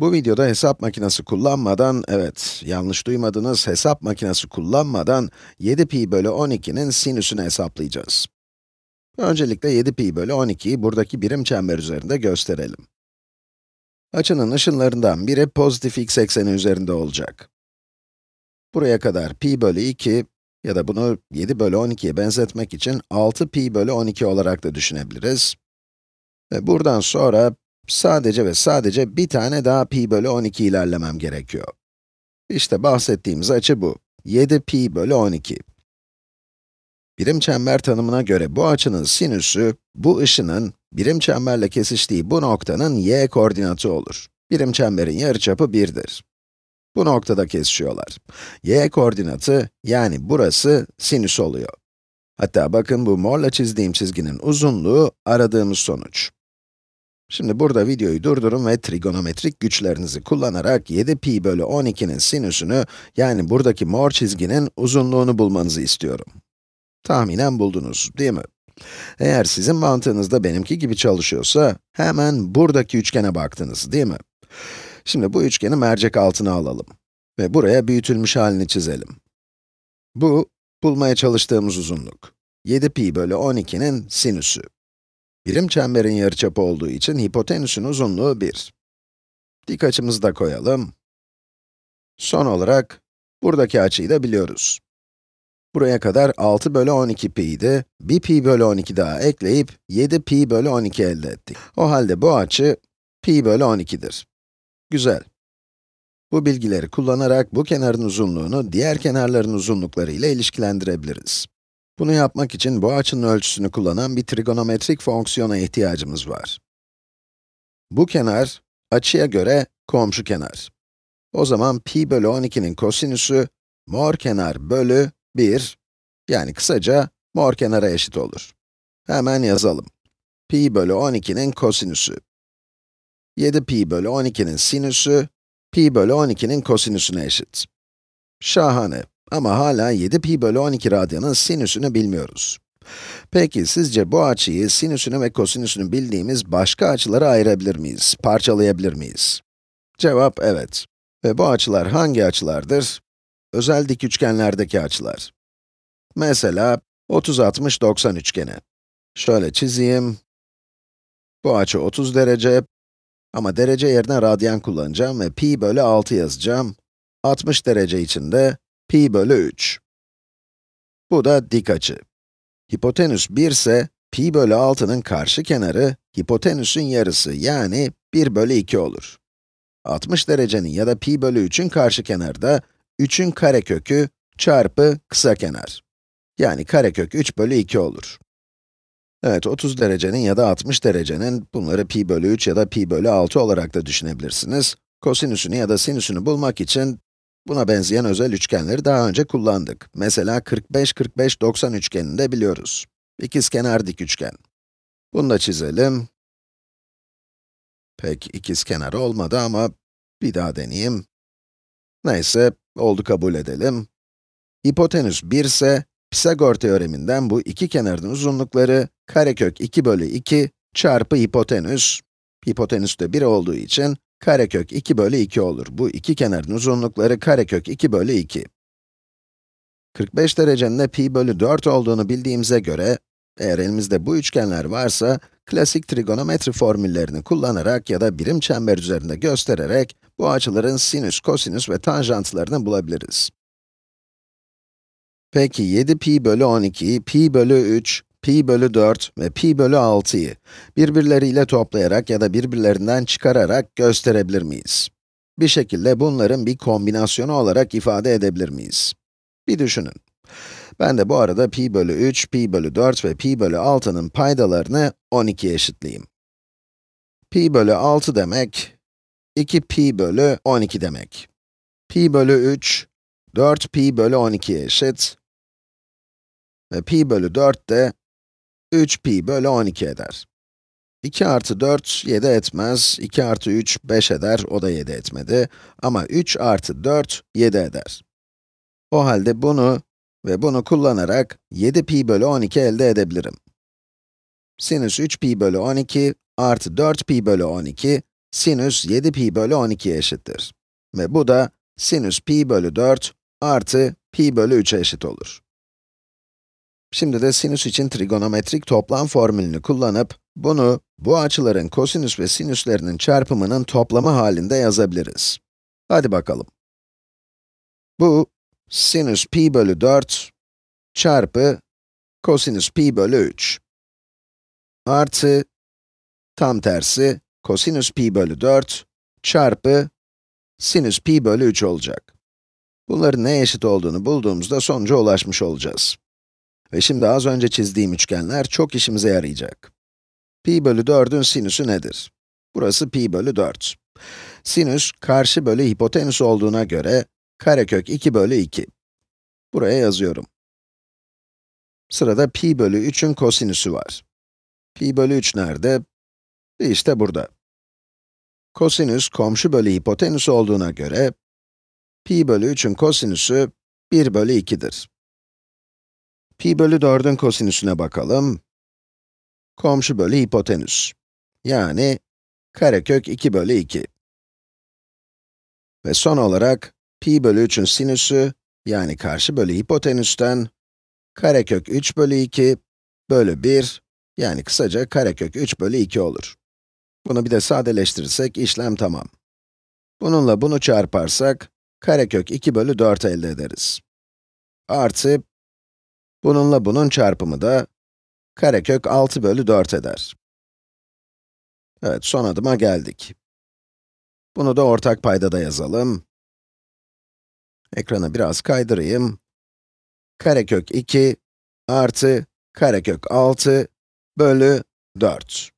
Bu videoda hesap makinesi kullanmadan, evet yanlış duymadınız, hesap makinesi kullanmadan 7 pi bölü 12'nin sinüsünü hesaplayacağız. Öncelikle 7 pi bölü 12'yi buradaki birim çember üzerinde gösterelim. Açının ışınlarından biri pozitif x ekseni üzerinde olacak. Buraya kadar pi bölü 2 ya da bunu 7 bölü 12'ye benzetmek için 6 pi bölü 12 olarak da düşünebiliriz. Ve buradan sonra Sadece ve sadece bir tane daha pi bölü 12 ilerlemem gerekiyor. İşte bahsettiğimiz açı bu. 7 pi bölü 12. Birim çember tanımına göre bu açının sinüsü, bu ışının birim çemberle kesiştiği bu noktanın y koordinatı olur. Birim çemberin yarıçapı 1'dir. Bu noktada kesişiyorlar. y koordinatı, yani burası sinüs oluyor. Hatta bakın bu morla çizdiğim çizginin uzunluğu aradığımız sonuç. Şimdi burada videoyu durdurun ve trigonometrik güçlerinizi kullanarak 7 pi bölü 12'nin sinüsünü, yani buradaki mor çizginin uzunluğunu bulmanızı istiyorum. Tahminen buldunuz, değil mi? Eğer sizin mantığınız da benimki gibi çalışıyorsa, hemen buradaki üçgene baktınız, değil mi? Şimdi bu üçgeni mercek altına alalım ve buraya büyütülmüş halini çizelim. Bu, bulmaya çalıştığımız uzunluk. 7 pi bölü 12'nin sinüsü. Birim çemberin yarıçapı olduğu için hipotenüsün uzunluğu 1. Dik açımızı da koyalım. Son olarak, buradaki açıyı da biliyoruz. Buraya kadar 6 bölü 12 pi idi. 1 pi bölü 12 daha ekleyip 7 pi bölü 12 elde ettik. O halde bu açı pi bölü 12'dir. Güzel. Bu bilgileri kullanarak bu kenarın uzunluğunu diğer kenarların uzunlukları ile ilişkilendirebiliriz. Bunu yapmak için bu açının ölçüsünü kullanan bir trigonometrik fonksiyona ihtiyacımız var. Bu kenar, açıya göre komşu kenar. O zaman pi bölü 12'nin kosinüsü, mor kenar bölü 1, yani kısaca mor kenara eşit olur. Hemen yazalım. pi bölü 12'nin kosinüsü. 7 pi bölü 12'nin sinüsü, pi bölü 12'nin kosinüsüne eşit. Şahane. Ama hala 7 pi bölü 12 radyanın sinüsünü bilmiyoruz. Peki sizce bu açıyı, sinüsünü ve kosinüsünü bildiğimiz başka açılara ayırabilir miyiz, parçalayabilir miyiz? Cevap evet. Ve bu açılar hangi açılardır? Özel dik üçgenlerdeki açılar. Mesela 30, 60, 90 üçgeni. Şöyle çizeyim. Bu açı 30 derece. Ama derece yerine radyan kullanacağım ve pi bölü 6 yazacağım. 60 derece içinde pi bölü 3. Bu da dik açı. Hipotenüs 1 ise, pi bölü 6'nın karşı kenarı, hipotenüsün yarısı yani 1 bölü 2 olur. 60 derecenin ya da pi bölü 3'ün karşı kenarı da, 3'ün karekökü çarpı kısa kenar. Yani karekök 3 bölü 2 olur. Evet, 30 derecenin ya da 60 derecenin, bunları pi bölü 3 ya da pi bölü 6 olarak da düşünebilirsiniz. Kosinüsünü ya da sinüsünü bulmak için Buna benzeyen özel üçgenleri daha önce kullandık. Mesela 45-45-90 üçgenini de biliyoruz. İkizkenar dik üçgen. Bunu da çizelim. Pek ikizkenar olmadı ama bir daha deneyeyim. Neyse, oldu kabul edelim. Hipotenüs 1 ise, Pisagor teoreminden bu iki kenarın uzunlukları karekök 2 bölü 2 çarpı hipotenüs. Hipotenüs de 1 olduğu için Karekök 2 bölü 2 olur. Bu iki kenarın uzunlukları karekök 2 bölü 2. 45 derecenin de pi bölü 4 olduğunu bildiğimize göre, eğer elimizde bu üçgenler varsa, klasik trigonometri formüllerini kullanarak ya da birim çember üzerinde göstererek, bu açıların sinüs, kosinüs ve tanjantlarını bulabiliriz. Peki 7 pi bölü 12, pi bölü 3, pi bölü 4 ve pi bölü 6'yı birbirleriyle toplayarak ya da birbirlerinden çıkararak gösterebilir miyiz? Bir şekilde bunların bir kombinasyonu olarak ifade edebilir miyiz? Bir düşünün. Ben de bu arada pi bölü 3, pi bölü 4 ve pi bölü 6'nın paydalarını 12'ye eşitleyeyim. pi bölü 6 demek, 2 pi bölü 12 demek. pi bölü 3, 4 pi bölü 12 eşit. Ve pi bölü 4 de 3 pi bölü 12 eder. 2 artı 4, 7 etmez. 2 artı 3, 5 eder. O da 7 etmedi. Ama 3 artı 4, 7 eder. O halde bunu ve bunu kullanarak 7 pi bölü 12 elde edebilirim. Sinüs 3 pi bölü 12 artı 4 pi bölü 12 sinüs 7 pi bölü 12'ye eşittir. Ve bu da sinüs pi bölü 4 artı pi bölü 3'e eşit olur. Şimdi de sinüs için trigonometrik toplam formülünü kullanıp, bunu bu açıların kosinüs ve sinüslerinin çarpımının toplamı halinde yazabiliriz. Hadi bakalım. Bu, sinüs pi bölü 4 çarpı kosinüs pi bölü 3 artı tam tersi kosinüs pi bölü 4 çarpı sinüs pi bölü 3 olacak. Bunların ne eşit olduğunu bulduğumuzda sonuca ulaşmış olacağız. Ve şimdi az önce çizdiğim üçgenler çok işimize yarayacak. Pi bölü 4'ün sinüsü nedir? Burası pi bölü 4. Sinüs, karşı bölü hipotenüs olduğuna göre, karekök 2 bölü 2. Buraya yazıyorum. Sırada pi bölü 3'ün kosinüsü var. Pi bölü 3 nerede? İşte burada. Kosinüs, komşu bölü hipotenüs olduğuna göre, pi bölü 3'ün kosinüsü 1 bölü 2'dir. Pi bölü 4'ün kosinüsüne bakalım. Komşu bölü hipotenüs. Yani karekök 2 bölü 2. Ve son olarak pi bölü 3'ün sinüsü yani karşı bölü hipotenüsten karekök 3 bölü 2 bölü 1 yani kısaca karekök 3 bölü 2 olur. Bunu bir de sadeleştirirsek işlem tamam. Bununla bunu çarparsak karekök 2 bölü 4 elde ederiz. Artı Bununla bunun çarpımı da karekök 6 bölü 4 eder. Evet, son adıma geldik. Bunu da ortak payda da yazalım. Ekrana biraz kaydırayım. Karekök 2 artı karekök 6 bölü 4.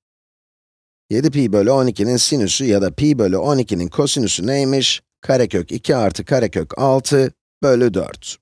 7 pi bölü 12'nin sinüsü ya da pi bölü 12'nin kosinüsü neymiş? Karekök 2 artı karekök 6 bölü 4.